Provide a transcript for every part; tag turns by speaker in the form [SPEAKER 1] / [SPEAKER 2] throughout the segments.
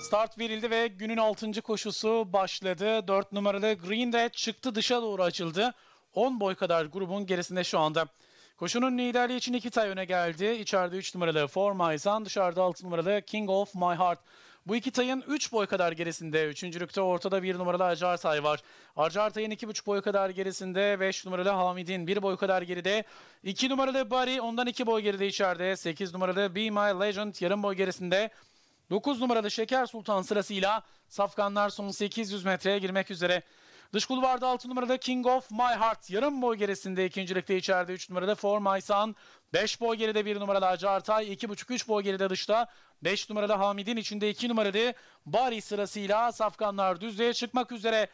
[SPEAKER 1] Start verildi ve günün 6. koşusu başladı. 4 numaralı Green de çıktı dışa doğru açıldı. 10 boy kadar grubun gerisinde şu anda. Koşunun liderliği için iki tay öne geldi. İçeride 3 numaralı For My Son, dışarıda 6 numaralı King of My Heart. Bu iki tayın 3 boy kadar gerisinde. Üçüncülükte ortada 1 numaralı Acar Tay var. Acar Tay'ın 2,5 boy kadar gerisinde. 5 numaralı Hamid'in 1 boy kadar geride. 2 numaralı Barry ondan 2 boy geride içeride. 8 numaralı Be My Legend yarım boy gerisinde. 9 numaralı Şeker Sultan sırasıyla safkanlar son 800 metreye girmek üzere. Dış kulvarda 6 numarada King of My Heart. Yarım boy gerisinde ikincilikte içeride 3 numarada For My Son. 5 boy geride 1 numarada Hacı Artay. 2,5-3 boy geride dışta. 5 numarada Hamid'in içinde 2 numarada Bari sırasıyla safkanlar düzlüğe çıkmak üzere.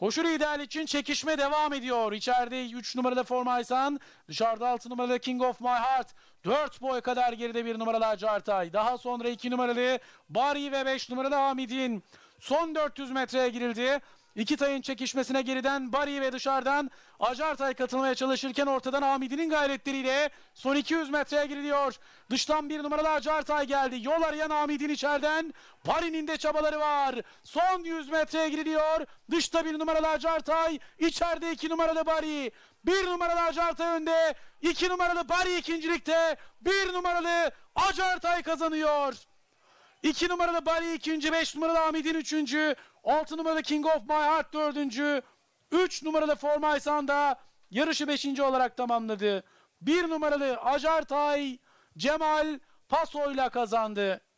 [SPEAKER 1] Koşu ideal için çekişme devam ediyor. İçeride 3 numaralı Formaysan, dışarıda 6 numaralı King of My Heart. 4 boy kadar geride 1 numaralı acartay. Daha sonra 2 numaralı Bari ve 5 numaralı Hamid'in. Son 400 metreye girildi. İki tayın çekişmesine geriden Bari ve dışarıdan Acartay katılmaya çalışırken ortadan Amidi'nin gayretleriyle son 200 metreye giriliyor. Dıştan bir numaralı Acartay geldi. Yol arayan Amidin içeriden Bari'nin de çabaları var. Son 100 metreye giriliyor. Dışta bir numaralı Acartay, içeride iki numaralı Bari. Bir numaralı Acartay önde, iki numaralı Bari ikincilikte, bir numaralı Acartay kazanıyor. 2 numarada Bali ikinci, 5 numarada Amidin üçüncü, 6 numarada King of My Heart dördüncü, 3 numarada For My da yarışı 5. olarak tamamladı. 1 numaralı Ajartay Cemal Paso ile kazandı.